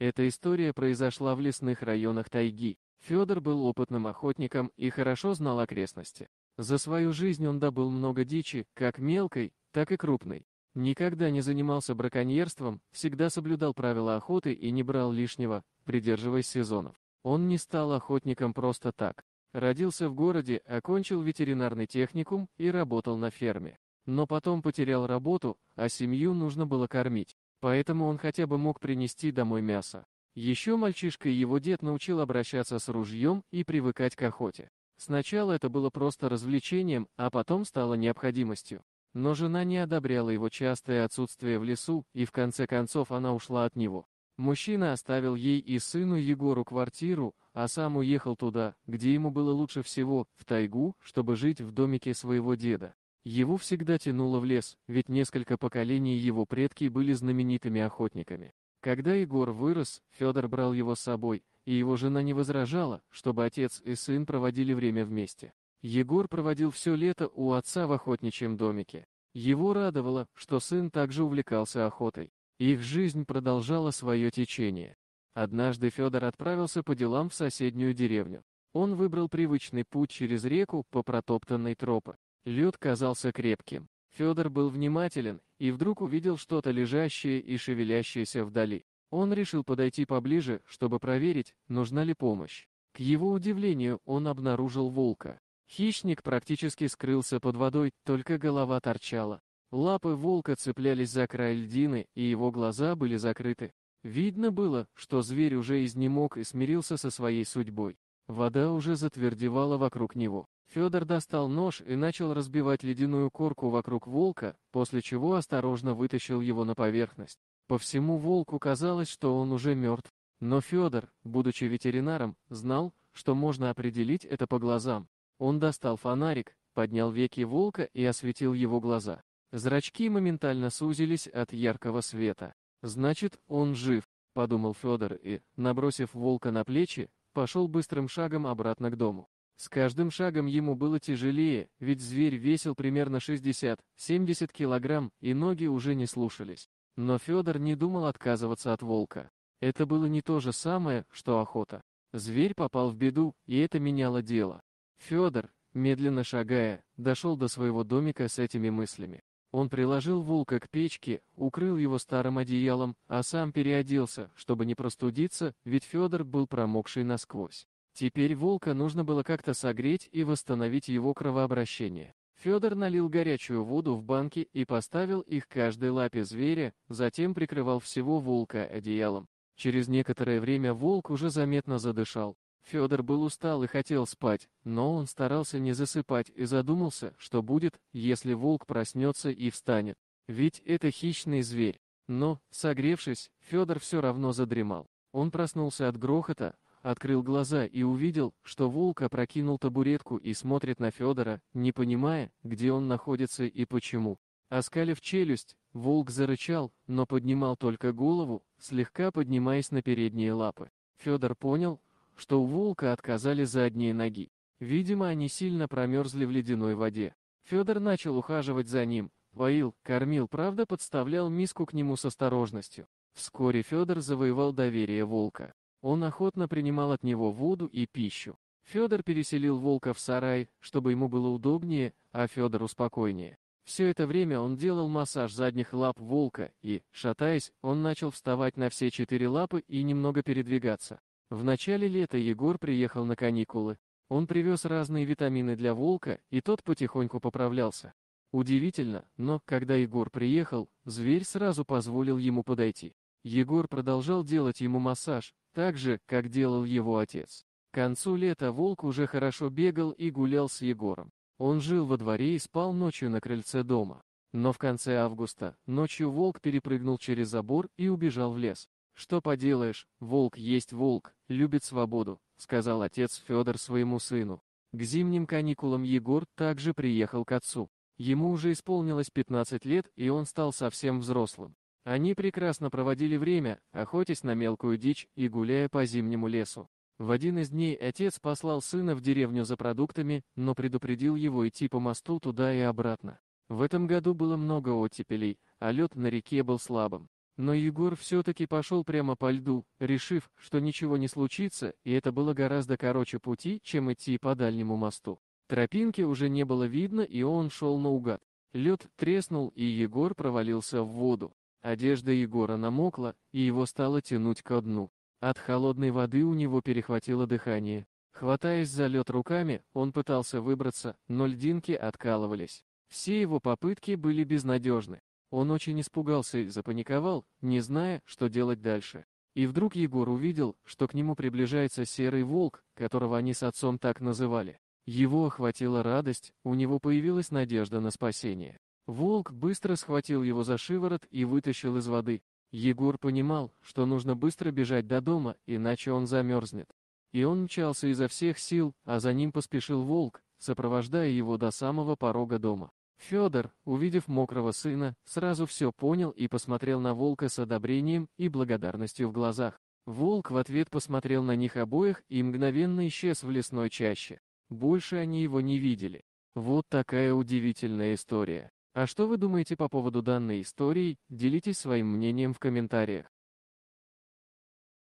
Эта история произошла в лесных районах тайги. Федор был опытным охотником и хорошо знал окрестности. За свою жизнь он добыл много дичи, как мелкой, так и крупной. Никогда не занимался браконьерством, всегда соблюдал правила охоты и не брал лишнего, придерживаясь сезонов. Он не стал охотником просто так. Родился в городе, окончил ветеринарный техникум и работал на ферме. Но потом потерял работу, а семью нужно было кормить. Поэтому он хотя бы мог принести домой мясо. Еще мальчишкой его дед научил обращаться с ружьем и привыкать к охоте. Сначала это было просто развлечением, а потом стало необходимостью. Но жена не одобряла его частое отсутствие в лесу, и в конце концов она ушла от него. Мужчина оставил ей и сыну Егору квартиру, а сам уехал туда, где ему было лучше всего, в тайгу, чтобы жить в домике своего деда. Его всегда тянуло в лес, ведь несколько поколений его предки были знаменитыми охотниками. Когда Егор вырос, Федор брал его с собой, и его жена не возражала, чтобы отец и сын проводили время вместе. Егор проводил все лето у отца в охотничьем домике. Его радовало, что сын также увлекался охотой. Их жизнь продолжала свое течение. Однажды Федор отправился по делам в соседнюю деревню. Он выбрал привычный путь через реку по протоптанной тропе. Лед казался крепким. Федор был внимателен и вдруг увидел что-то лежащее и шевелящееся вдали. Он решил подойти поближе, чтобы проверить, нужна ли помощь. К его удивлению, он обнаружил волка. Хищник практически скрылся под водой, только голова торчала. Лапы волка цеплялись за край льдины, и его глаза были закрыты. Видно было, что зверь уже изнемог и смирился со своей судьбой. Вода уже затвердевала вокруг него. Федор достал нож и начал разбивать ледяную корку вокруг волка, после чего осторожно вытащил его на поверхность. По всему волку казалось, что он уже мертв. Но Федор, будучи ветеринаром, знал, что можно определить это по глазам. Он достал фонарик, поднял веки волка и осветил его глаза. Зрачки моментально сузились от яркого света. «Значит, он жив», — подумал Федор и, набросив волка на плечи, пошел быстрым шагом обратно к дому. С каждым шагом ему было тяжелее, ведь зверь весил примерно 60-70 килограмм, и ноги уже не слушались. Но Федор не думал отказываться от волка. Это было не то же самое, что охота. Зверь попал в беду, и это меняло дело. Федор, медленно шагая, дошел до своего домика с этими мыслями. Он приложил волка к печке, укрыл его старым одеялом, а сам переоделся, чтобы не простудиться, ведь Федор был промокший насквозь. Теперь волка нужно было как-то согреть и восстановить его кровообращение. Федор налил горячую воду в банки и поставил их каждой лапе зверя, затем прикрывал всего волка одеялом. Через некоторое время волк уже заметно задышал. Федор был устал и хотел спать, но он старался не засыпать и задумался, что будет, если волк проснется и встанет. Ведь это хищный зверь. Но, согревшись, Федор все равно задремал. Он проснулся от грохота, открыл глаза и увидел, что волк опрокинул табуретку и смотрит на Федора, не понимая, где он находится и почему. Оскалив челюсть, волк зарычал, но поднимал только голову, слегка поднимаясь на передние лапы. Федор понял, что у волка отказали задние ноги. Видимо, они сильно промерзли в ледяной воде. Федор начал ухаживать за ним, поил, кормил, правда подставлял миску к нему с осторожностью. Вскоре Федор завоевал доверие волка. Он охотно принимал от него воду и пищу. Федор переселил волка в сарай, чтобы ему было удобнее, а Федору спокойнее. Все это время он делал массаж задних лап волка, и, шатаясь, он начал вставать на все четыре лапы и немного передвигаться. В начале лета Егор приехал на каникулы. Он привез разные витамины для волка, и тот потихоньку поправлялся. Удивительно, но, когда Егор приехал, зверь сразу позволил ему подойти. Егор продолжал делать ему массаж, так же, как делал его отец. К концу лета волк уже хорошо бегал и гулял с Егором. Он жил во дворе и спал ночью на крыльце дома. Но в конце августа ночью волк перепрыгнул через забор и убежал в лес. «Что поделаешь, волк есть волк, любит свободу», — сказал отец Федор своему сыну. К зимним каникулам Егор также приехал к отцу. Ему уже исполнилось 15 лет, и он стал совсем взрослым. Они прекрасно проводили время, охотясь на мелкую дичь и гуляя по зимнему лесу. В один из дней отец послал сына в деревню за продуктами, но предупредил его идти по мосту туда и обратно. В этом году было много оттепелей, а лед на реке был слабым. Но Егор все-таки пошел прямо по льду, решив, что ничего не случится, и это было гораздо короче пути, чем идти по дальнему мосту. Тропинки уже не было видно, и он шел наугад. Лед треснул, и Егор провалился в воду. Одежда Егора намокла, и его стало тянуть ко дну. От холодной воды у него перехватило дыхание. Хватаясь за лед руками, он пытался выбраться, но льдинки откалывались. Все его попытки были безнадежны. Он очень испугался и запаниковал, не зная, что делать дальше. И вдруг Егор увидел, что к нему приближается серый волк, которого они с отцом так называли. Его охватила радость, у него появилась надежда на спасение. Волк быстро схватил его за шиворот и вытащил из воды. Егор понимал, что нужно быстро бежать до дома, иначе он замерзнет. И он мчался изо всех сил, а за ним поспешил волк, сопровождая его до самого порога дома. Федор, увидев мокрого сына, сразу все понял и посмотрел на волка с одобрением и благодарностью в глазах. Волк в ответ посмотрел на них обоих и мгновенно исчез в лесной чаще. Больше они его не видели. Вот такая удивительная история. А что вы думаете по поводу данной истории, делитесь своим мнением в комментариях.